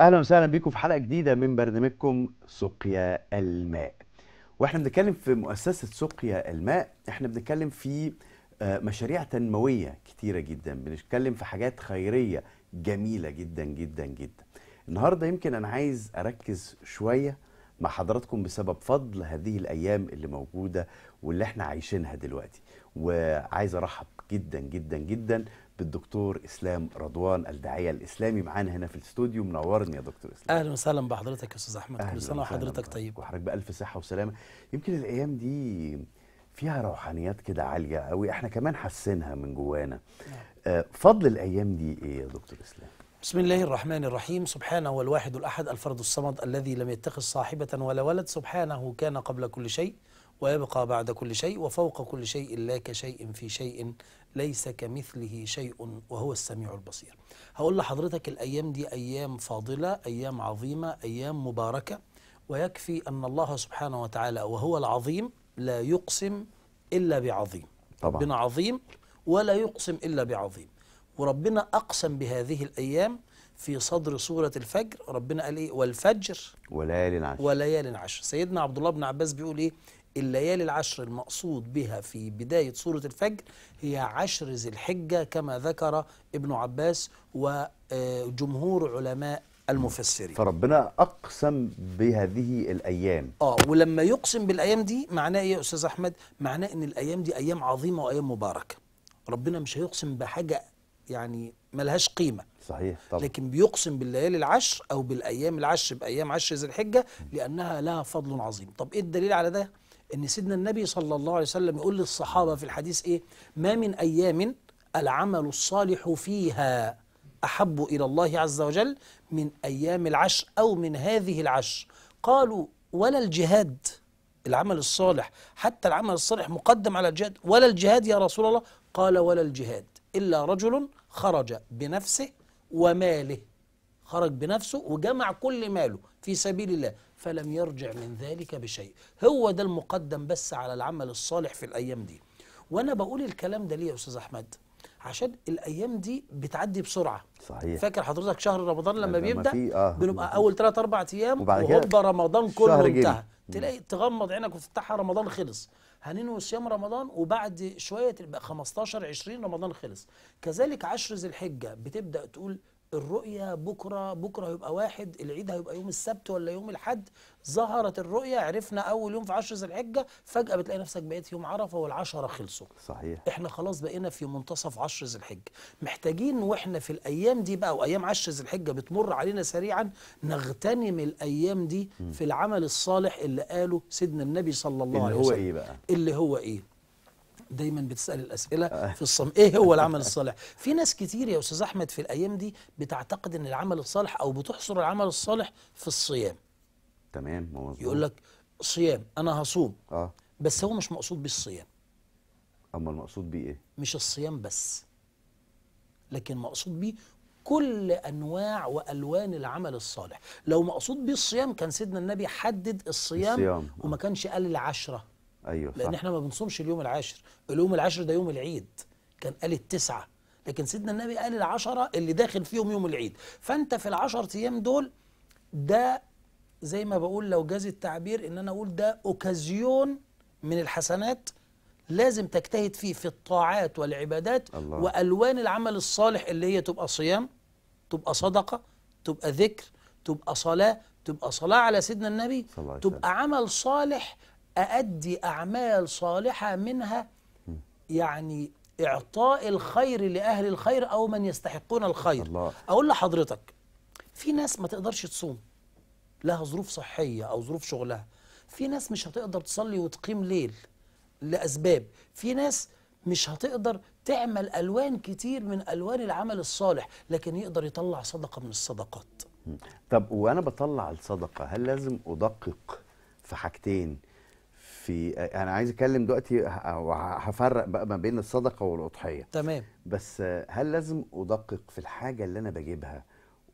اهلا وسهلا بيكم في حلقه جديده من برنامجكم سقيا الماء واحنا بنتكلم في مؤسسه سقيا الماء احنا بنتكلم في آه، مشاريع تنمويه كتيره جدا بنتكلم في حاجات خيريه جميله جدا جدا جدا النهارده يمكن انا عايز اركز شويه مع حضراتكم بسبب فضل هذه الايام اللي موجوده واللي احنا عايشينها دلوقتي وعايز ارحب جدا جدا جدا بالدكتور اسلام رضوان الداعيه الاسلامي معانا هنا في الاستوديو منورني يا دكتور اسلام اهلا وسهلا بحضرتك يا استاذ احمد كل سنه وحضرتك طيب وحضرتك بالف صحه وسلامه يمكن الايام دي فيها روحانيات كده عاليه قوي احنا كمان حاسينها من جوانا نعم. آه، فضل الايام دي ايه يا دكتور اسلام بسم الله الرحمن الرحيم سبحانه هو الواحد الأحد الفرد الصمد الذي لم يتخذ صاحبة ولا ولد سبحانه كان قبل كل شيء ويبقى بعد كل شيء وفوق كل شيء لا كشيء في شيء ليس كمثله شيء وهو السميع البصير هقول لحضرتك الأيام دي أيام فاضلة أيام عظيمة أيام مباركة ويكفي أن الله سبحانه وتعالى وهو العظيم لا يقسم إلا بعظيم طبعا بن عظيم ولا يقسم إلا بعظيم وربنا أقسم بهذه الأيام في صدر سورة الفجر ربنا قال إيه والفجر وليال عشر وليال عشر سيدنا عبد الله بن عباس بيقول إيه الليالي العشر المقصود بها في بداية سورة الفجر هي عشر ذي الحجة كما ذكر ابن عباس وجمهور علماء المفسرين فربنا أقسم بهذه الأيام آه ولما يقسم بالأيام دي معناه إيه يا أستاذ أحمد معناه إن الأيام دي أيام عظيمة وأيام مباركة ربنا مش هيقسم بحاجة يعني ملهاش قيمة صحيح طبعا. لكن بيقسم بالليالي العشر أو بالأيام العشر بأيام عشر ذي الحجة لأنها لها فضل عظيم طب إيه الدليل على ده؟ ان سيدنا النبي صلى الله عليه وسلم يقول للصحابه في الحديث ايه ما من ايام العمل الصالح فيها احب الى الله عز وجل من ايام العشر او من هذه العشر قالوا ولا الجهاد العمل الصالح حتى العمل الصالح مقدم على الجهاد ولا الجهاد يا رسول الله قال ولا الجهاد الا رجل خرج بنفسه وماله خرج بنفسه وجمع كل ماله في سبيل الله فلم يرجع من ذلك بشيء هو ده المقدم بس على العمل الصالح في الأيام دي وأنا بقول الكلام ده ليه يا أستاذ أحمد عشان الايام دي بتعدي بسرعه صحيح فاكر حضرتك شهر رمضان لما بيبدا آه بنبقى اول 3 4 ايام وهوبا رمضان كله انتهى تلاقي تغمض عينك وتفتحها رمضان خلص هننوي صيام رمضان وبعد شويه تبقى 15 20 رمضان خلص كذلك عشر ذي الحجه بتبدا تقول الرؤية بكرة بكرة هيبقى واحد العيد هيبقى يوم السبت ولا يوم الحد ظهرت الرؤية عرفنا أول يوم في عشر ذي الحجة فجأة بتلاقي نفسك بقيت يوم عرفة والعشرة خلصوا صحيح احنا خلاص بقينا في منتصف عشر ذي الحجة محتاجين واحنا في الأيام دي بقى وأيام عشر ذي الحجة بتمر علينا سريعا نغتنم الأيام دي م. في العمل الصالح اللي قاله سيدنا النبي صلى الله عليه وسلم اللي هو إيه بقى اللي هو إيه دايما بتسال الاسئله آه. في الصم ايه هو العمل الصالح في ناس كتير يا استاذ احمد في الايام دي بتعتقد ان العمل الصالح او بتحصر العمل الصالح في الصيام تمام مظبوط يقول لك صيام انا هصوم اه بس هو مش مقصود بالصيام امال المقصود بيه ايه مش الصيام بس لكن مقصود بيه كل انواع والوان العمل الصالح لو مقصود بيه الصيام كان سيدنا النبي حدد الصيام, الصيام. وما كانش قال العشره ايوه لان صح. احنا ما بنصومش اليوم العاشر اليوم العاشر ده يوم العيد كان قال التسعه لكن سيدنا النبي قال العشره اللي داخل فيهم يوم العيد فانت في العشرة ايام دول ده زي ما بقول لو جاز التعبير ان انا اقول ده اوكازيون من الحسنات لازم تجتهد فيه في الطاعات والعبادات الله. والوان العمل الصالح اللي هي تبقى صيام تبقى صدقه تبقى ذكر تبقى صلاه تبقى صلاه على سيدنا النبي تبقى عمل صالح أأدي أعمال صالحة منها يعني إعطاء الخير لأهل الخير أو من يستحقون الخير الله. أقول لحضرتك في ناس ما تقدرش تصوم لها ظروف صحية أو ظروف شغلها في ناس مش هتقدر تصلي وتقيم ليل لأسباب في ناس مش هتقدر تعمل ألوان كتير من ألوان العمل الصالح لكن يقدر يطلع صدقة من الصدقات طب وأنا بطلع الصدقة هل لازم أدقق في حاجتين في انا عايز اتكلم دلوقتي هفرق بقى ما بين الصدقه والاضحيه تمام بس هل لازم ادقق في الحاجه اللي انا بجيبها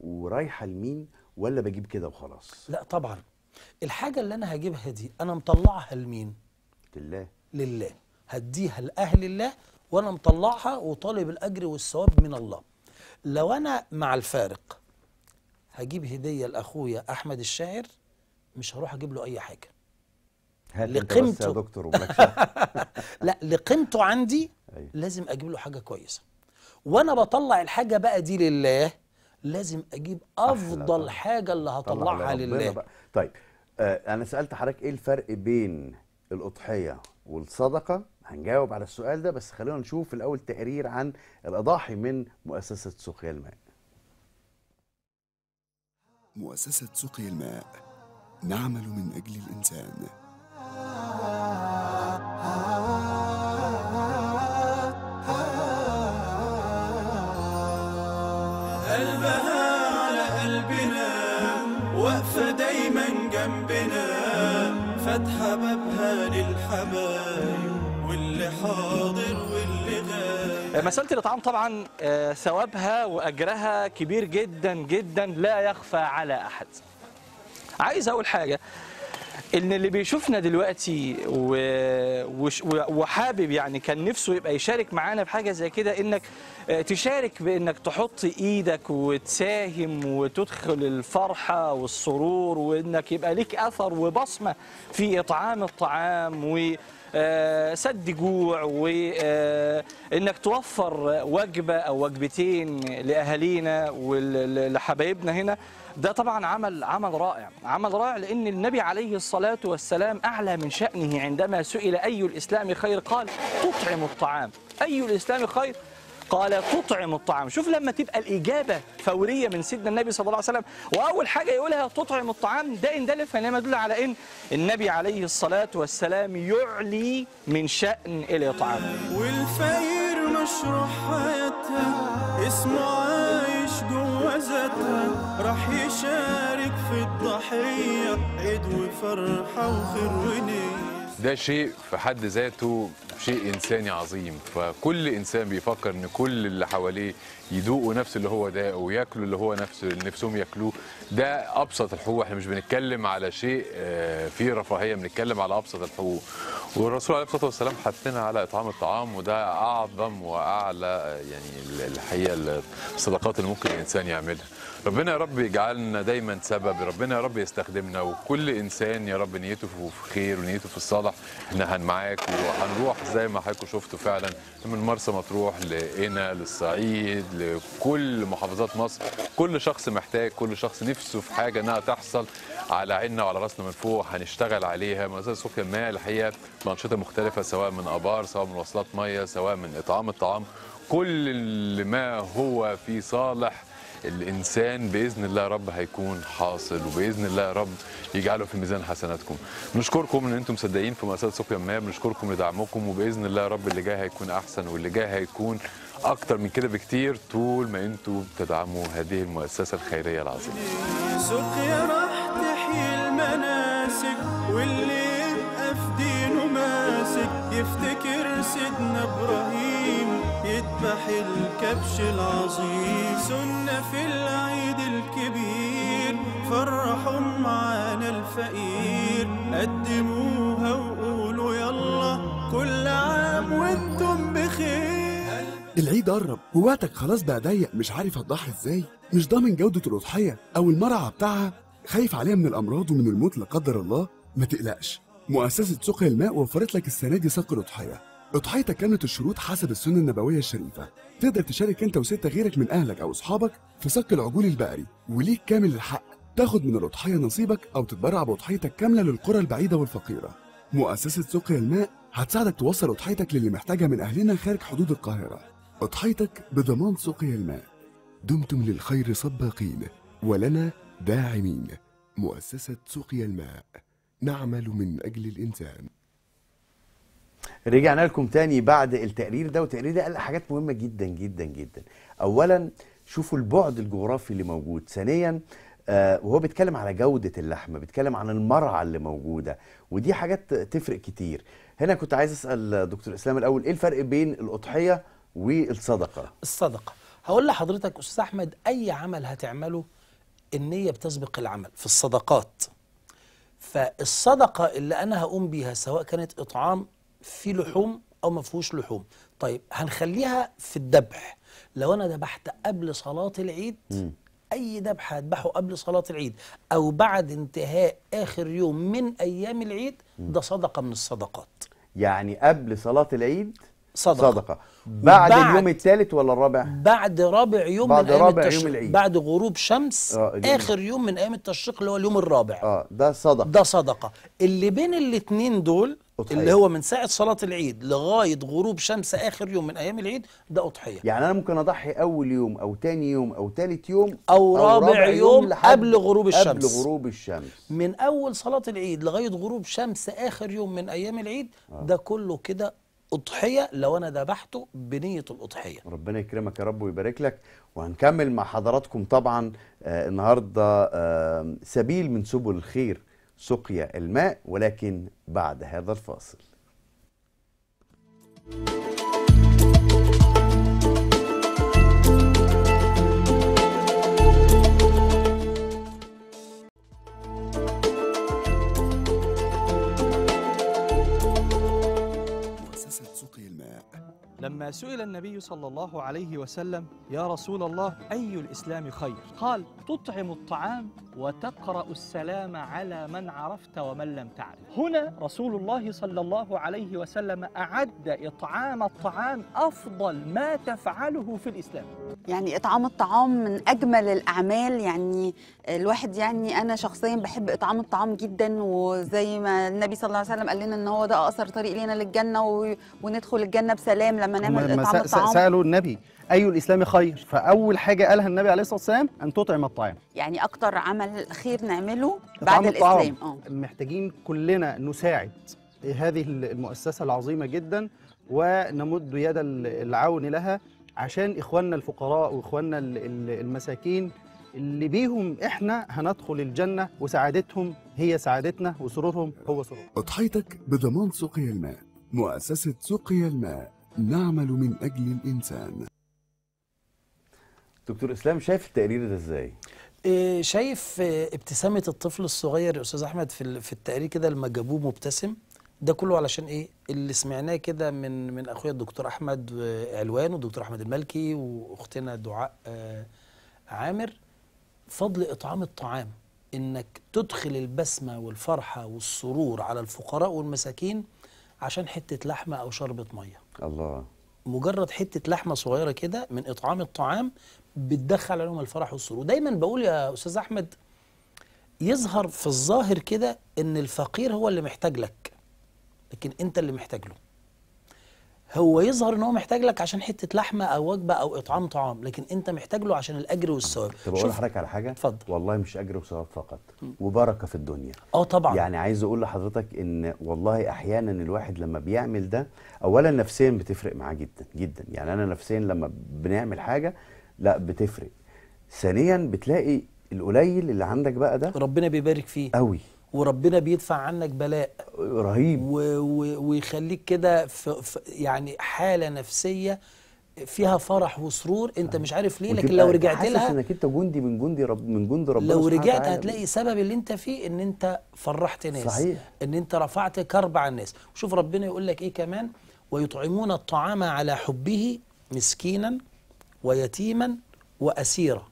ورايحه لمين ولا بجيب كده وخلاص لا طبعا الحاجه اللي انا هجيبها دي انا مطلعها لمين لله لله هديها لاهل الله وانا مطلعها وطالب الاجر والثواب من الله لو انا مع الفارق هجيب هديه لاخويا احمد الشاعر مش هروح اجيب له اي حاجه لقيمته دكتور لا لقيمته عندي أيه. لازم اجيب له حاجه كويسه وانا بطلع الحاجه بقى دي لله لازم اجيب افضل حاجه اللي هطلعها لله بقى. طيب آه انا سالت حضرتك ايه الفرق بين الاضحيه والصدقه هنجاوب على السؤال ده بس خلينا نشوف الاول تقرير عن الاضاحي من مؤسسه سقيا الماء مؤسسه سقيا الماء نعمل من اجل الانسان قلبها على قلبنا واقفة دايما جنبنا فاتحة بابها للحبايب واللي حاضر واللي غايب مسألة الإطعام طبعا ثوابها آه، وأجرها كبير جدا جدا لا يخفى على أحد عايز أقول حاجة ان اللي بيشوفنا دلوقتي وحابب يعني كان نفسه يبقى يشارك معانا في حاجه زي كده انك آه، تشارك بانك تحط ايدك وتساهم وتدخل الفرحه والسرور وانك يبقى ليك اثر وبصمه في اطعام الطعام و آه، سد جوع وانك آه، توفر وجبه او وجبتين لاهالينا ولحبايبنا هنا ده طبعا عمل عمل رائع عمل رائع لأن النبي عليه الصلاة والسلام أعلى من شأنه عندما سئل أي الإسلام خير قال تطعم الطعام أي الإسلام خير قال تطعم الطعام شوف لما تبقى الإجابة فورية من سيدنا النبي صلى الله عليه وسلم وأول حاجة يقولها تطعم الطعام ده إن ده يدل على إن النبي عليه الصلاة والسلام يعلي من شأن الإطعام والفير مشروع حياته اسمه عايش جوه جوازتها راح يشارك في الضحية عيد وفرحة وخير ونية ده شيء في حد ذاته شيء إنساني عظيم فكل إنسان بيفكر إن كل اللي حواليه يذوقوا نفس اللي هو ده وياكلوا اللي هو نفس اللي نفسهم ياكلوه ده ابسط الحقوق احنا مش بنتكلم على شيء آه، فيه رفاهيه بنتكلم على ابسط الحقوق والرسول عليه الصلاه والسلام حثنا على اطعام الطعام وده اعظم واعلى آه، يعني الحقيقه الصدقات اللي ممكن الانسان يعملها ربنا يا رب يجعلنا دايما سبب ربنا يا رب يستخدمنا وكل انسان يا رب نيته في خير ونيته في الصالح احنا هنمعاك وهنروح زي ما حضراتكم شفتوا فعلا من مرسى مطروح لقنا للصعيد لكل محافظات مصر كل شخص محتاج كل شخص نفسه في حاجه انها تحصل على عيننا وعلى راسنا من فوق هنشتغل عليها مؤسسه سوق الماء الحقيقه بانشطه مختلفه سواء من ابار سواء من وصلات ميه سواء من اطعام الطعام كل ما هو في صالح الانسان باذن الله يا رب هيكون حاصل وباذن الله يا رب يجعله في ميزان حسناتكم نشكركم ان انتم مصدقين في مؤسسه سوق ما بنشكركم لدعمكم وباذن الله يا رب اللي جاي هيكون احسن واللي جاي هيكون اكتر من كده بكتير طول ما انتوا بتدعموا هذه المؤسسه الخيريه العظيمه سقيا راح تحيي المناسك واللي يبقى في دينه ماسك يفتكر سيدنا ابراهيم يذبح الكبش العظيم سنه في العيد الكبير فرحوا معانا الفقير قدموها وقولوا يلا كل عام وانتوا العيد قرب ووقتك خلاص بقى ضيق مش عارف هتضحي ازاي مش ضامن جودة الأضحية أو المرعى بتاعها خايف عليها من الأمراض ومن الموت لا قدر الله ما تقلقش مؤسسة سوق الماء وفرت لك السنة دي سقي الأضحية أضحيتك كانت الشروط حسب السنة النبوية الشريفة تقدر تشارك أنت وستة غيرك من أهلك أو أصحابك في سقي العجول البقري وليك كامل الحق تاخد من الأضحية نصيبك أو تتبرع بأضحيتك كاملة للقرى البعيدة والفقيرة مؤسسة سقي الماء هتساعدك توصل أضحيتك للي محتاجها من أهلنا خارج حدود القاهرة أضحيتك بضمان سقي الماء دمتم للخير سباقين ولنا داعمين مؤسسة سقي الماء نعمل من أجل الإنسان رجعنا لكم تاني بعد التقرير ده وتقرير ده قال حاجات مهمة جدا جدا جدا أولا شوفوا البعد الجغرافي اللي موجود ثانيا آه وهو بيتكلم على جودة اللحمة بيتكلم عن المرعى اللي موجودة ودي حاجات تفرق كتير هنا كنت عايز أسأل دكتور إسلام الأول إيه الفرق بين الأضحية والصدقه الصدقه هقول لحضرتك استاذ احمد اي عمل هتعمله النيه بتسبق العمل في الصدقات فالصدقه اللي انا هقوم بيها سواء كانت اطعام في لحوم او ما فيهوش لحوم طيب هنخليها في الذبح لو انا ذبحت قبل صلاه العيد م. اي ذبح هذبحه قبل صلاه العيد او بعد انتهاء اخر يوم من ايام العيد ده صدقه من الصدقات يعني قبل صلاه العيد صدقة, صدقة. بعد, بعد اليوم الثالث ولا الرابع؟ بعد رابع يوم بعد من أيام رابع يوم العيد بعد غروب شمس آه آخر يوم من أيام التشريق اللي هو اليوم الرابع اه ده صدقة ده صدقة اللي بين الاثنين دول أضحية. اللي هو من ساعة صلاة العيد لغاية غروب شمس آخر يوم من أيام العيد ده أضحية يعني أنا ممكن أضحي أول يوم أو تاني يوم أو تالت يوم أو, أو رابع, رابع يوم, يوم قبل غروب الشمس قبل غروب الشمس من أول صلاة العيد لغاية غروب شمس آخر يوم من أيام العيد آه. ده كله كده اضحيه لو انا ذبحته بنيه الاضحيه ربنا يكرمك يا رب ويبارك لك وهنكمل مع حضراتكم طبعا آه النهارده آه سبيل من سبل الخير سقيا الماء ولكن بعد هذا الفاصل thank you سئل النبي صلى الله عليه وسلم يا رسول الله أي الإسلام خير قال تطعم الطعام وتقرأ السلام على من عرفت ومن لم تعرف هنا رسول الله صلى الله عليه وسلم أعد إطعام الطعام أفضل ما تفعله في الإسلام يعني إطعام الطعام من أجمل الأعمال يعني الواحد يعني أنا شخصيا بحب إطعام الطعام جدا وزي ما النبي صلى الله عليه وسلم قال لنا إن هو ده أقصر طريق لينا للجنة وندخل الجنة بسلام لما نعمل ما, ما سالوا النبي اي الاسلام خير فاول حاجه قالها النبي عليه الصلاه والسلام ان تطعم الطعام يعني اكتر عمل خير نعمله بعد الاسلام اه محتاجين كلنا نساعد هذه المؤسسه العظيمه جدا ونمد يد العون لها عشان اخواننا الفقراء واخواننا المساكين اللي بيهم احنا هندخل الجنه وسعادتهم هي سعادتنا وسرورهم هو سرورهم. اضحيتك بضمان سقيا الماء مؤسسه سقيا الماء نعمل من أجل الإنسان دكتور إسلام شايف التقرير ده إزاي؟ آه، شايف آه، ابتسامة الطفل الصغير يا أستاذ أحمد في في التقرير كده لما جابوه مبتسم ده كله علشان إيه؟ اللي سمعناه كده من من أخويا الدكتور أحمد علوان آه، والدكتور أحمد المالكي وأختنا دعاء عامر فضل إطعام الطعام إنك تدخل البسمة والفرحة والسرور على الفقراء والمساكين عشان حتة لحمة أو شربة مية الله مجرد حته لحمه صغيره كده من اطعام الطعام بتدخل عليهم الفرح والسرور دايما بقول يا استاذ احمد يظهر في الظاهر كده ان الفقير هو اللي محتاج لك لكن انت اللي محتاج له هو يظهر ان هو محتاج لك عشان حته لحمه او وجبه او اطعام طعام لكن انت محتاج له عشان الاجر والثواب طب اقول لحضرتك على حاجه اتفضل والله مش اجر وثواب فقط وبركه في الدنيا اه طبعا يعني عايز اقول لحضرتك ان والله احيانا الواحد لما بيعمل ده اولا نفسيا بتفرق معاه جدا جدا يعني انا نفسيا لما بنعمل حاجه لا بتفرق ثانيا بتلاقي القليل اللي عندك بقى ده ربنا بيبارك فيه قوي وربنا بيدفع عنك بلاء رهيب و ويخليك كده يعني حاله نفسيه فيها فرح وسرور انت مش عارف ليه لكن لو رجعت لها انك انت جندي من جندي رب من جند ربنا لو رجعت هتلاقي سبب اللي انت فيه ان انت فرحت ناس صحيح. ان انت رفعت كرب على الناس شوف ربنا يقول لك ايه كمان ويطعمون الطعام على حبه مسكينا ويتيما واسيرا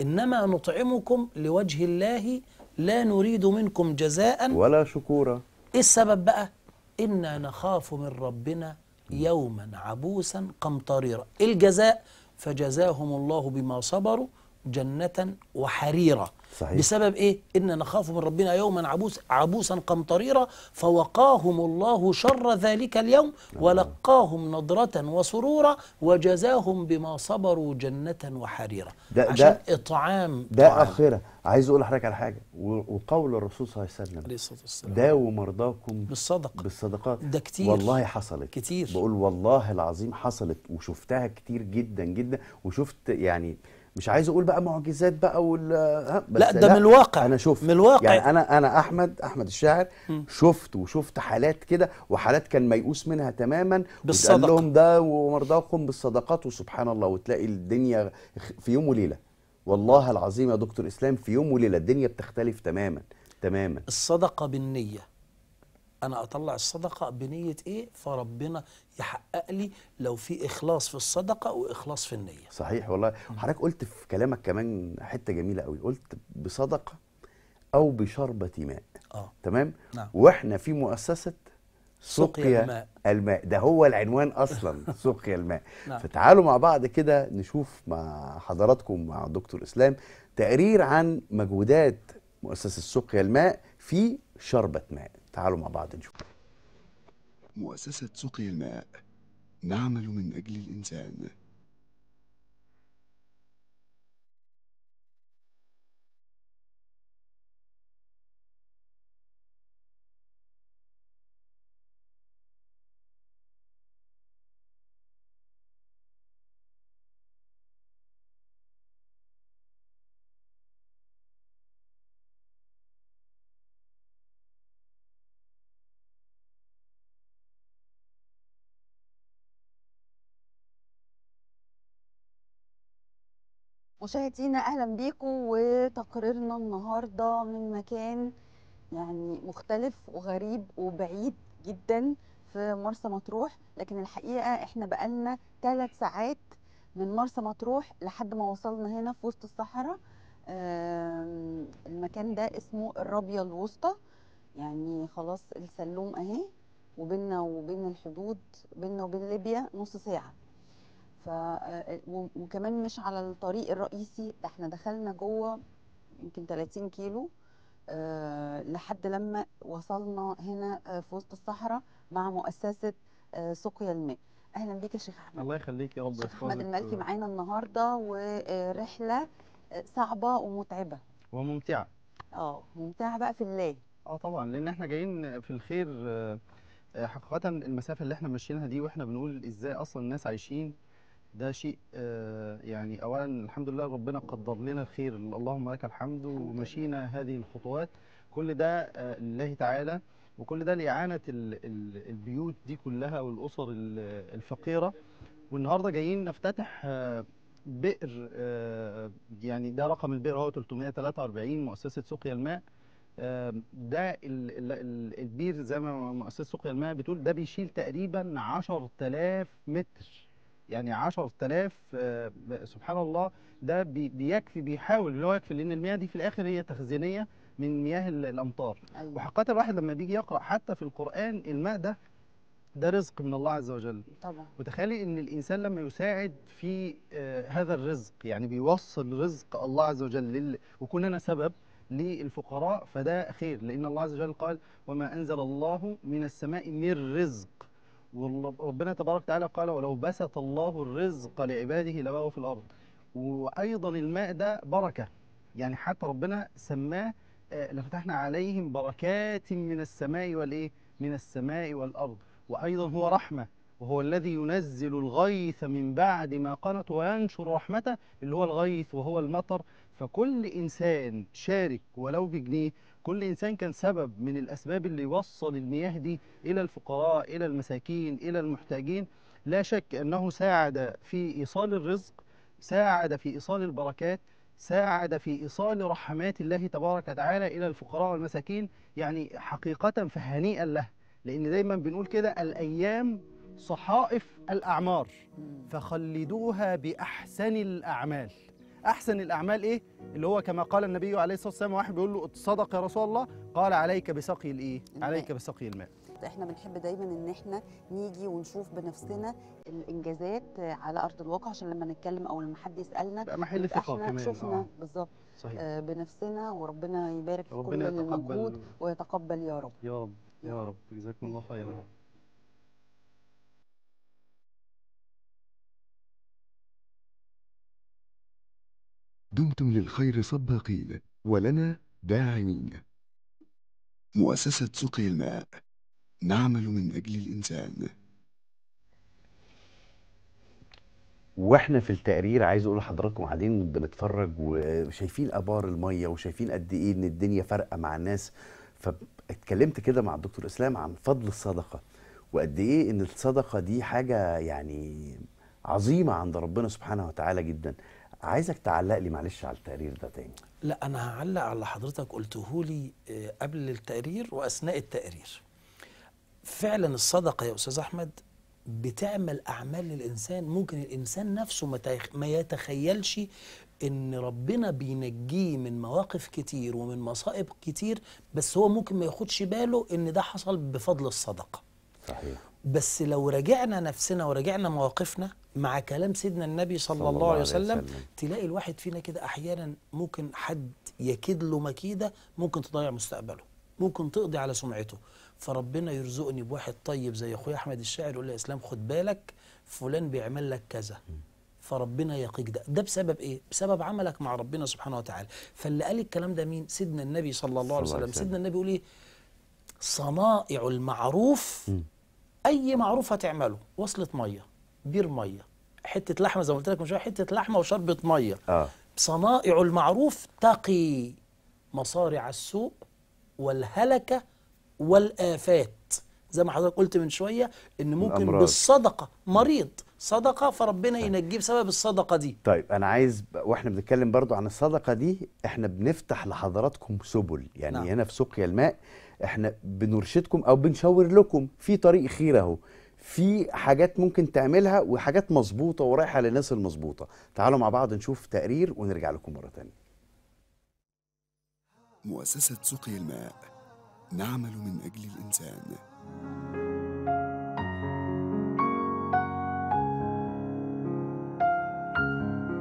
انما نطعمكم لوجه الله لا نريد منكم جزاء ولا شكورا إيه السبب بقى إنا نخاف من ربنا يوما عبوسا قمطريرا إيه الجزاء فجزاهم الله بما صبروا جنة وحريرا صحيح. بسبب ايه ان نخاف من ربنا يوما عبوس عبوسا قمطريرا فوقاهم الله شر ذلك اليوم نعم. ولقاهم نضرة وسرورا وجزاهم بما صبروا جنة وحريرا ده عشان ده اطعام ده طعام. اخره عايز اقول لحضرتك على حاجه وقول الرسول صلى الله عليه وسلم عليه الصلاه والسلام داووا مرضاكم بالصدق بالصدقات ده كتير والله حصلت كتير بقول والله العظيم حصلت وشفتها كتير جدا جدا وشفت يعني مش عايز اقول بقى معجزات بقى وال بس لا ده من الواقع انا شفت من الواقع يعني انا انا احمد احمد الشاعر شفت وشفت حالات كده وحالات كان ميؤوس منها تماما بالصدقه لهم ده ومرضاكم بالصدقات وسبحان الله وتلاقي الدنيا في يوم وليله والله العظيم يا دكتور اسلام في يوم وليله الدنيا بتختلف تماما تماما الصدقه بالنيه انا اطلع الصدقه بنيه ايه فربنا يحقق لي لو في اخلاص في الصدقه واخلاص في النيه صحيح والله حضرتك قلت في كلامك كمان حته جميله قوي قلت بصدقه او بشربه ماء اه تمام نعم. واحنا في مؤسسه سقيا الماء. الماء ده هو العنوان اصلا سقيا الماء نعم. فتعالوا مع بعض كده نشوف مع حضراتكم مع دكتور اسلام تقرير عن مجهودات مؤسسه سقيا الماء في شربه ماء تعالوا مع بعض نشوف مؤسسة سقي الماء نعمل من أجل الإنسان مشاهدينا اهلا بيكم وتقريرنا النهارده من مكان يعني مختلف وغريب وبعيد جدا في مرسى مطروح لكن الحقيقه احنا بقالنا ثلاث ساعات من مرسى مطروح لحد ما وصلنا هنا في وسط الصحراء المكان ده اسمه الرابيه الوسطى يعني خلاص السلوم اهي وبيننا وبين الحدود بيننا وبين ليبيا نص ساعه ف آه، وكمان مش على الطريق الرئيسي ده احنا دخلنا جوه يمكن 30 كيلو آه، لحد لما وصلنا هنا آه، في وسط الصحراء مع مؤسسة سقيا الماء أهلا بيك يا شيخ أحمد الله يخليك يا رب شيخ أحمد المالكي معانا النهاردة ورحلة آه، صعبة ومتعبة وممتعة ممتعة بقى في الله اه طبعا لان احنا جايين في الخير حقيقة المسافة اللي احنا ماشيينها دي واحنا بنقول ازاي اصلا الناس عايشين ده شيء آه، يعني اولا الحمد لله ربنا قدر لنا الخير اللهم لك الحمد ومشينا هذه الخطوات كل ده آه، لله تعالى وكل ده لاعانه البيوت دي كلها والاسر الفقيره والنهارده جايين نفتتح آه، بئر يعني ده رقم البئر هو 343 مؤسسه سقيا الماء ده البير زي ما مؤسسه سقيا الماء بتقول ده بيشيل تقريبا 10000 متر يعني 10000 آه، سبحان الله ده بيكفي بيحاول اللي هو يكفي لان المياه دي في الاخر هي تخزينيه من مياه الامطار أيوة. وحقيقه الواحد لما بيجي يقرا حتى في القران الماء ده ده رزق من الله عز وجل طبعا وتخيلي ان الانسان لما يساعد في آه، هذا الرزق يعني بيوصل رزق الله عز وجل لل... وكون انا سبب للفقراء فده خير لان الله عز وجل قال وما انزل الله من السماء من رزق وربنا تبارك وتعالى قال ولو بسط الله الرزق لعباده لبغوا في الأرض وأيضا الماء ده بركة يعني حتى ربنا سماه آه، لفتحنا عليهم بركات من السماء والإيه من السماء والأرض وأيضا هو رحمة وهو الذي ينزل الغيث من بعد ما قنت وينشر رحمته اللي هو الغيث وهو المطر فكل إنسان شارك ولو بجنيه كل إنسان كان سبب من الأسباب اللي وصل المياه دي إلى الفقراء إلى المساكين إلى المحتاجين لا شك أنه ساعد في إيصال الرزق ساعد في إيصال البركات ساعد في إيصال رحمات الله تبارك وتعالى إلى الفقراء والمساكين يعني حقيقة فهنيئا له لأن دايما بنقول كده الأيام صحائف الأعمار فخلدوها بأحسن الأعمال احسن الاعمال ايه اللي هو كما قال النبي عليه الصلاه والسلام واحد بيقول له صدق يا رسول الله قال عليك بسقي الايه عليك بسقي الماء احنا بنحب دايما ان احنا نيجي ونشوف بنفسنا الانجازات على ارض الواقع عشان لما نتكلم او لما حد يسالنا بقى محل ثقه كمان شفنا آه. بالظبط آه بنفسنا وربنا يبارك في كل المجهود ويتقبل يا رب يا رب يا رب جزاكم الله خيرا دمتم للخير سباقين ولنا داعمين مؤسسة سقي الماء نعمل من أجل الإنسان واحنا في التقرير عايز اقول لحضراتكم قاعدين بنتفرج وشايفين ابار الميه وشايفين قد ايه ان الدنيا فارقه مع الناس فاتكلمت كده مع الدكتور اسلام عن فضل الصدقه وقد ايه ان الصدقه دي حاجه يعني عظيمه عند ربنا سبحانه وتعالى جدا عايزك تعلق لي معلش على التقرير ده تاني لا انا هعلق على حضرتك قلته لي آه، قبل التقرير واثناء التقرير فعلا الصدقه يا استاذ احمد بتعمل اعمال للانسان ممكن الانسان نفسه ما يتخيلش ان ربنا بينجيه من مواقف كتير ومن مصائب كتير بس هو ممكن ما ياخدش باله ان ده حصل بفضل الصدقه صحيح بس لو راجعنا نفسنا وراجعنا مواقفنا مع كلام سيدنا النبي صلى, صلى الله عليه وسلم, وسلم تلاقي الواحد فينا كده احيانا ممكن حد يكيد له مكيده ممكن تضيع مستقبله ممكن تقضي على سمعته فربنا يرزقني بواحد طيب زي اخويا احمد الشاعر يقول لي يا اسلام خد بالك فلان بيعمل لك كذا فربنا يقيك ده ده بسبب ايه بسبب عملك مع ربنا سبحانه وتعالى فاللي قال الكلام ده مين سيدنا النبي صلى الله عليه وسلم سيدنا النبي يقول ايه صنائع المعروف م. اي معروف هتعمله وصله ميه بير ميه حته لحمه زي ما قلت لك من شويه حته لحمه وشربه ميه آه. صنائع المعروف تقي مصارع السوء والهلكه والافات زي ما حضرتك قلت من شويه ان ممكن الأمراض. بالصدقه مريض صدقه فربنا ينجيه بسبب الصدقه دي طيب انا عايز واحنا بنتكلم برضو عن الصدقه دي احنا بنفتح لحضراتكم سبل يعني نعم. هنا في سقيا الماء احنا بنرشدكم او بنشاور لكم في طريق خير اهو في حاجات ممكن تعملها وحاجات مظبوطه ورايحه للناس المظبوطه تعالوا مع بعض نشوف تقرير ونرجع لكم مره تانية مؤسسه سقي الماء نعمل من اجل الانسان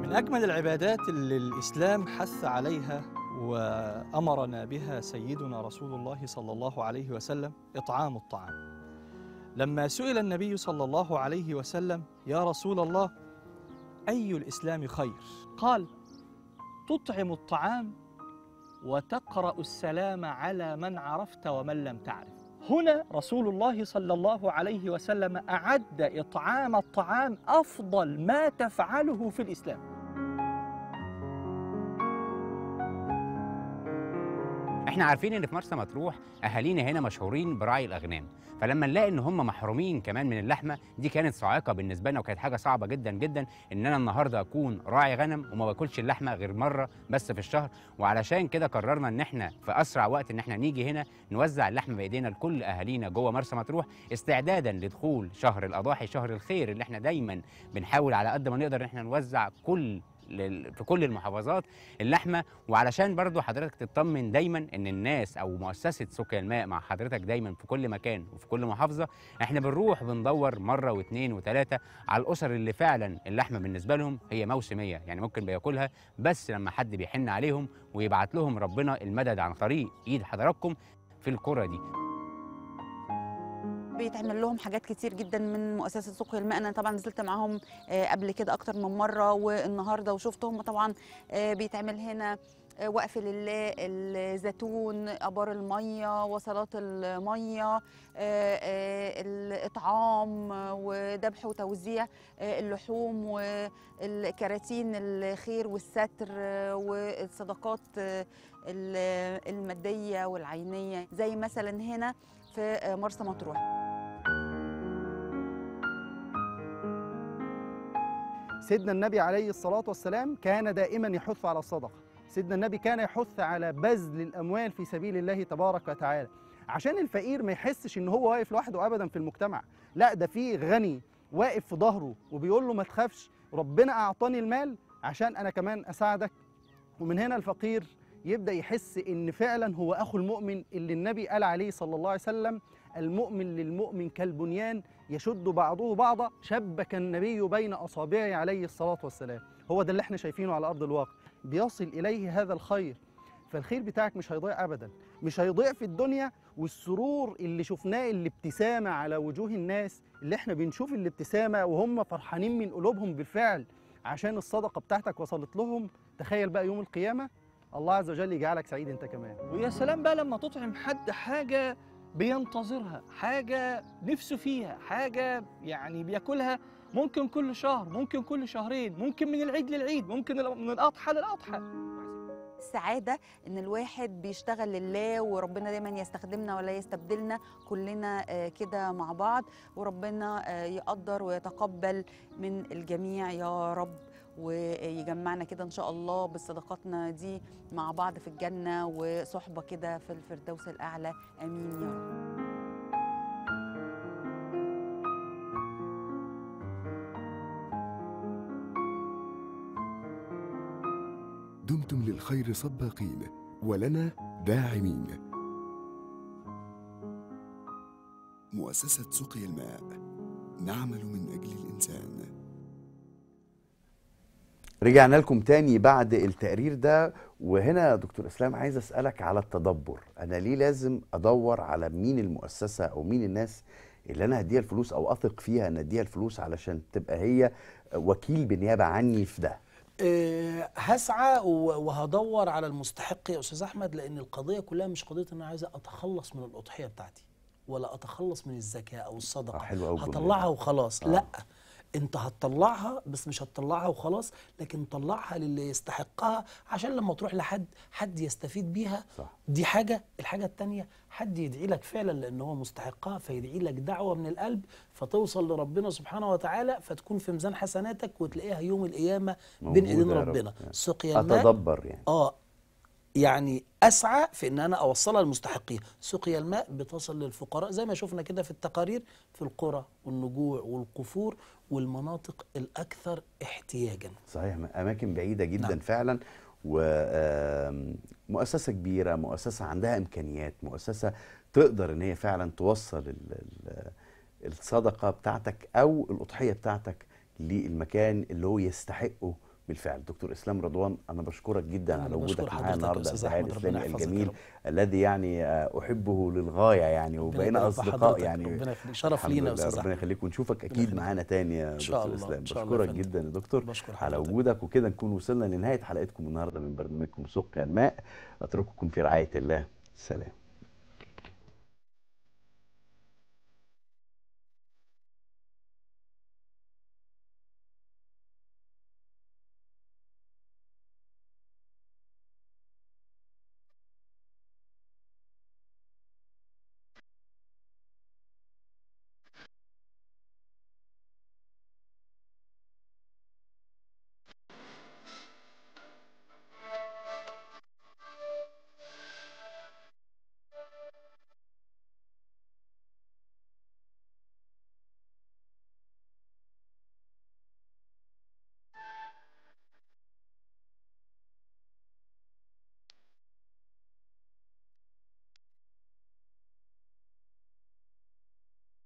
من اجمل العبادات اللي الاسلام حث عليها وامرنا بها سيدنا رسول الله صلى الله عليه وسلم اطعام الطعام لما سئل النبي صلى الله عليه وسلم يا رسول الله اي الاسلام خير قال تطعم الطعام وتقرا السلام على من عرفت ومن لم تعرف هنا رسول الله صلى الله عليه وسلم اعد اطعام الطعام افضل ما تفعله في الاسلام احنا عارفين ان في مرسى مطروح اهالينا هنا مشهورين براعي الاغنام فلما نلاقي ان هم محرومين كمان من اللحمه دي كانت صاعقه بالنسبه لنا وكانت حاجه صعبه جدا جدا ان انا النهارده اكون راعي غنم وما باكلش اللحمه غير مره بس في الشهر وعلشان كده قررنا ان احنا في اسرع وقت ان احنا نيجي هنا نوزع اللحمه بايدينا لكل اهالينا جوه مرسى مطروح استعدادا لدخول شهر الاضاحي شهر الخير اللي احنا دايما بنحاول على قد ما نقدر ان احنا نوزع كل في كل المحافظات اللحمه وعلشان برضو حضرتك تطمن دايما ان الناس او مؤسسه سكي الماء مع حضرتك دايما في كل مكان وفي كل محافظه احنا بنروح بندور مره واثنين وثلاثه على الاسر اللي فعلا اللحمه بالنسبه لهم هي موسميه يعني ممكن بياكلها بس لما حد بيحن عليهم ويبعت لهم ربنا المدد عن طريق ايد حضراتكم في القرى دي بيتعمل لهم حاجات كتير جدا من مؤسسه سوق الماء انا طبعا نزلت معاهم آه، قبل كده اكتر من مره والنهارده وشفتهم طبعا آه، بيتعمل هنا آه، وقف لله الزيتون ابار الميه وصلات الميه الاطعام وذبح وتوزيع اللحوم والكراتين الخير والستر والصدقات الماديه والعينيه زي مثلا هنا في مرسى مطروح سيدنا النبي عليه الصلاة والسلام كان دائما يحث على الصدقة سيدنا النبي كان يحث على بذل الأموال في سبيل الله تبارك وتعالى عشان الفقير ما يحسش إن هو واقف لوحده أبدا في المجتمع لا ده في غني واقف في ظهره وبيقول له ما تخافش ربنا أعطاني المال عشان أنا كمان أساعدك ومن هنا الفقير يبدأ يحس إن فعلا هو أخو المؤمن اللي النبي قال عليه صلى الله عليه وسلم المؤمن للمؤمن كالبنيان يشد بعضه بعضا شبك النبي بين أصابعه عليه الصلاة والسلام هو ده اللي احنا شايفينه على أرض الواقع بيصل إليه هذا الخير فالخير بتاعك مش هيضيع أبدا مش هيضيع في الدنيا والسرور اللي شفناه الابتسامة على وجوه الناس اللي احنا بنشوف الابتسامة وهم فرحانين من قلوبهم بالفعل عشان الصدقة بتاعتك وصلت لهم تخيل بقى يوم القيامة الله عز وجل يجعلك سعيد انت كمان ويا سلام بقى لما تطعم حد حاجة بينتظرها حاجة نفسه فيها حاجة يعني بياكلها ممكن كل شهر ممكن كل شهرين ممكن من العيد للعيد ممكن من الأضحى للأضحى السعاده ان الواحد بيشتغل لله وربنا دايما يستخدمنا ولا يستبدلنا كلنا آه، كده مع بعض وربنا آه، يقدر ويتقبل من الجميع يا رب ويجمعنا كده ان شاء الله بصداقاتنا دي مع بعض في الجنه وصحبه كده في الفردوس الاعلى امين يا رب دمتم للخير سباقين ولنا داعمين مؤسسة سقي الماء نعمل من أجل الإنسان رجعنا لكم تاني بعد التقرير ده وهنا دكتور اسلام عايز اسالك على التدبر انا ليه لازم ادور على مين المؤسسه او مين الناس اللي انا هديها الفلوس او اثق فيها ان اديها الفلوس علشان تبقى هي وكيل بالنيابه عني في ده آه، هسعى وهدور على المستحق يا استاذ احمد لان القضيه كلها مش قضيه ان انا عايز اتخلص من الاضحيه بتاعتي ولا اتخلص من الزكاه او الصدقه آه حلو هطلعها وخلاص آه. لا انت هتطلعها بس مش هتطلعها وخلاص لكن طلعها للي يستحقها عشان لما تروح لحد حد يستفيد بيها صح. دي حاجه الحاجه الثانيه حد يدعي لك فعلا لان هو مستحقها فيدعي لك دعوه من القلب فتوصل لربنا سبحانه وتعالى فتكون في ميزان حسناتك وتلاقيها يوم القيامه بين ايدين ربنا رب. يعني سقيا الماء اتدبر يعني اه يعني اسعى في ان انا اوصلها للمستحقين سقيا الماء بتصل للفقراء زي ما شفنا كده في التقارير في القرى والنجوع والقفور والمناطق الاكثر احتياجا صحيح اماكن بعيده جدا نعم. فعلا ومؤسسه كبيره مؤسسه عندها امكانيات مؤسسه تقدر ان هي فعلا توصل الصدقه بتاعتك او الاضحيه بتاعتك للمكان اللي هو يستحقه بالفعل دكتور اسلام رضوان انا بشكرك جدا أنا على وجودك معانا النهارده الداعيه الاسلامي الجميل الذي يعني آه، احبه للغايه يعني وبقينا اصدقاء يعني ربنا يخليك شرف لينا يا استاذ ربنا يخليك ونشوفك اكيد معانا تاني يا دكتور اسلام بشكرك جدا يا دكتور على وجودك وكده نكون وصلنا لنهايه حلقتكم النهارده من برنامجكم سق الماء اترككم في رعايه الله سلام